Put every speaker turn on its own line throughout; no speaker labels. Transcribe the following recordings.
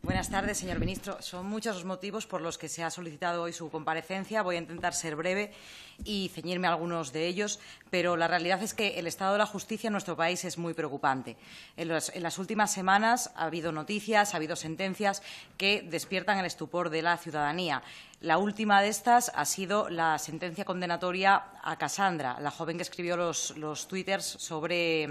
Buenas tardes, señor ministro. Son muchos los motivos por los que se ha solicitado hoy su comparecencia. Voy a intentar ser breve y ceñirme a algunos de ellos, pero la realidad es que el estado de la justicia en nuestro país es muy preocupante. En, en las últimas semanas ha habido noticias, ha habido sentencias que despiertan el estupor de la ciudadanía. La última de estas ha sido la sentencia condenatoria a Cassandra, la joven que escribió los, los twitters sobre,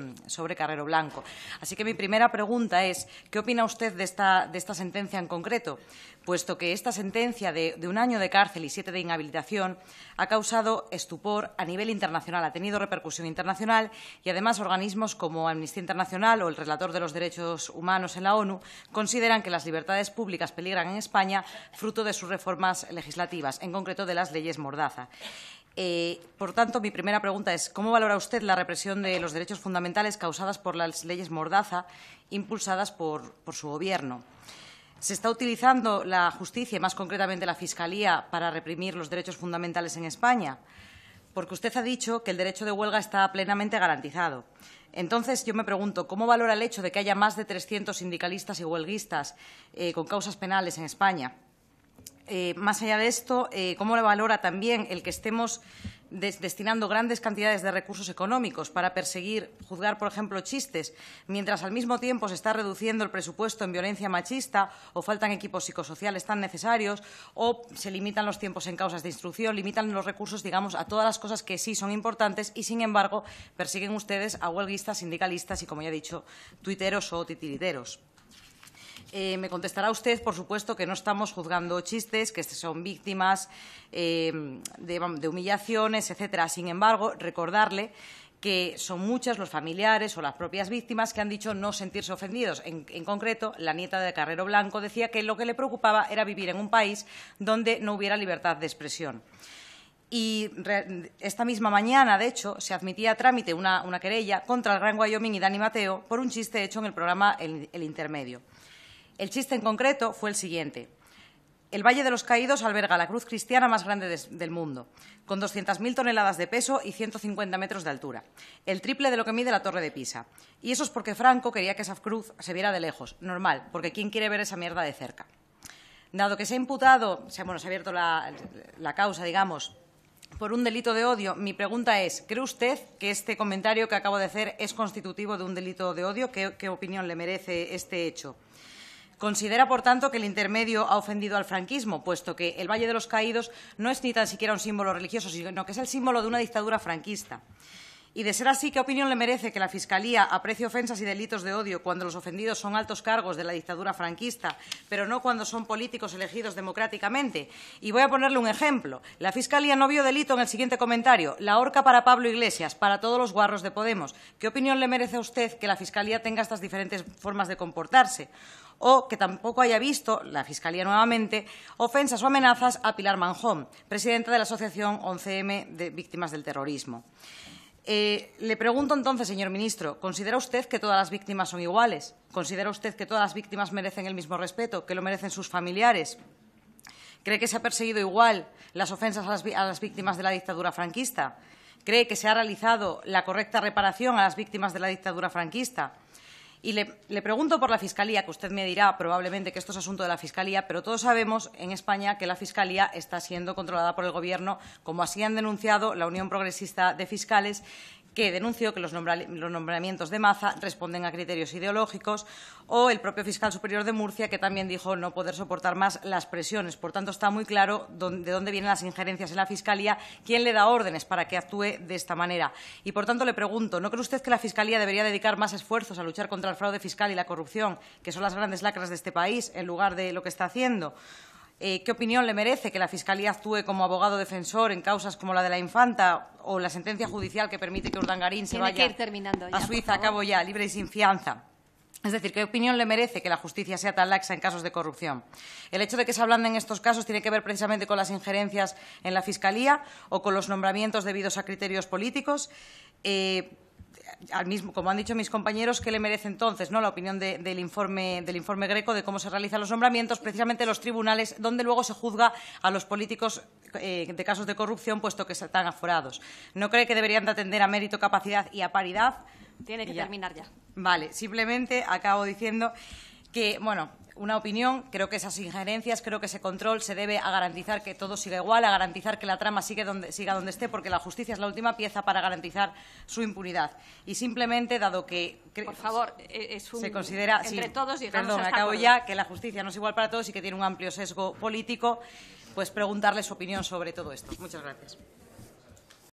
Carrero Blanco. Así que mi primera pregunta es, ¿qué opina usted de esta, sentencia en concreto? Puesto que esta sentencia de, de, un año de cárcel y siete de inhabilitación ha causado estupor a nivel internacional, ha tenido repercusión internacional y además organismos como Amnistía Internacional o el relator de los derechos humanos en la ONU consideran que las libertades públicas peligran en España fruto de sus reformas legislativas, en concreto de las leyes Mordaza. Eh, por tanto, mi primera pregunta es, ¿cómo valora usted la represión de los derechos fundamentales causadas por las leyes Mordaza impulsadas por, su Gobierno? ¿Se está utilizando la justicia, y más concretamente la Fiscalía, para reprimir los derechos fundamentales en España? Porque usted ha dicho que el derecho de huelga está plenamente garantizado. Entonces, yo me pregunto, ¿cómo valora el hecho de que haya más de 300 sindicalistas y huelguistas eh, con causas penales en España? Eh, más allá de esto, eh, ¿cómo le valora también el que estemos destinando grandes cantidades de recursos económicos para perseguir, juzgar, por ejemplo, chistes, mientras al mismo tiempo se está reduciendo el presupuesto en violencia machista o faltan equipos psicosociales tan necesarios o se limitan los tiempos en causas de instrucción, limitan los recursos, digamos, a todas las cosas que sí son importantes y, sin embargo, persiguen ustedes a huelguistas, sindicalistas y, como ya he dicho, tuiteros o titiriteros? Eh, me contestará usted, por supuesto, que no estamos juzgando chistes, que son víctimas eh, de, humillaciones, etcétera. Sin embargo, recordarle que son muchas los familiares o las propias víctimas que han dicho no sentirse ofendidos. En, concreto, la nieta de Carrero Blanco decía que lo que le preocupaba era vivir en un país donde no hubiera libertad de expresión. Y esta misma mañana, de hecho, se admitía a trámite una, querella contra el Gran Wyoming y Dani Mateo por un chiste hecho en el programa el Intermedio. El chiste en concreto fue el siguiente. El Valle de los Caídos alberga la cruz cristiana más grande del mundo, con 200.000 toneladas de peso y 150 metros de altura, el triple de lo que mide la Torre de Pisa. Y eso es porque Franco quería que esa cruz se viera de lejos, normal, porque ¿quién quiere ver esa mierda de cerca? Dado que se ha imputado, se, bueno, se ha abierto la, causa, digamos, por un delito de odio, mi pregunta es, ¿cree usted que este comentario que acabo de hacer es constitutivo de un delito de odio? qué opinión le merece este hecho? Considera, por tanto, que el intermedio ha ofendido al franquismo, puesto que el Valle de los Caídos no es ni tan siquiera un símbolo religioso, sino que es el símbolo de una dictadura franquista. Y de ser así, ¿qué opinión le merece que la Fiscalía aprecie ofensas y delitos de odio cuando los ofendidos son altos cargos de la dictadura franquista, pero no cuando son políticos elegidos democráticamente? Y voy a ponerle un ejemplo. La Fiscalía no vio delito en el siguiente comentario. La horca para Pablo Iglesias, para todos los guarros de Podemos. ¿Qué opinión le merece a usted que la Fiscalía tenga estas diferentes formas de comportarse? o que tampoco haya visto, la Fiscalía nuevamente, ofensas o amenazas a Pilar Manjón, presidenta de la Asociación 11M de Víctimas del Terrorismo. Eh, le pregunto entonces, señor ministro, ¿considera usted que todas las víctimas son iguales? ¿Considera usted que todas las víctimas merecen el mismo respeto, que lo merecen sus familiares? ¿Cree que se ha perseguido igual las ofensas a las víctimas de la dictadura franquista? ¿Cree que se ha realizado la correcta reparación a las víctimas de la dictadura franquista? Y le, pregunto por la Fiscalía, que usted me dirá probablemente que esto es asunto de la Fiscalía, pero todos sabemos en España que la Fiscalía está siendo controlada por el Gobierno, como así han denunciado la Unión Progresista de Fiscales que denunció que los, nombramientos de Maza responden a criterios ideológicos, o el propio fiscal superior de Murcia, que también dijo no poder soportar más las presiones. Por tanto, está muy claro de dónde vienen las injerencias en la Fiscalía, quién le da órdenes para que actúe de esta manera. Y, por tanto, le pregunto, ¿no cree usted que la Fiscalía debería dedicar más esfuerzos a luchar contra el fraude fiscal y la corrupción, que son las grandes lacras de este país, en lugar de lo que está haciendo? Eh, ¿Qué opinión le merece que la Fiscalía actúe como abogado defensor en causas como la de la infanta o la sentencia judicial que permite que Urdangarín se vaya a Suiza a cabo ya, libre y sin fianza? Es decir, ¿qué opinión le merece que la justicia sea tan laxa en casos de corrupción? ¿El hecho de que se ablanden estos casos tiene que ver precisamente con las injerencias en la Fiscalía o con los nombramientos debidos a criterios políticos? Eh, al mismo, como han dicho mis compañeros, ¿qué le merece entonces no? la opinión del, informe, del informe Greco de cómo se realizan los nombramientos, precisamente los tribunales, donde luego se juzga a los políticos eh, de casos de corrupción, puesto que están aforados? ¿No cree que deberían de atender a mérito, capacidad y a paridad? Tiene que terminar ya. Vale, simplemente acabo diciendo que, bueno, una opinión, creo que esas injerencias, creo que ese control se debe a garantizar que todo siga igual, a garantizar que la trama siga donde esté, porque la justicia es la última pieza para garantizar su impunidad. Y simplemente, dado que... Por favor, e-, se considera, todos Perdón, acabo ya, que la justicia no es igual para todos y que tiene un amplio sesgo político, pues preguntarle su opinión sobre todo esto. Muchas gracias.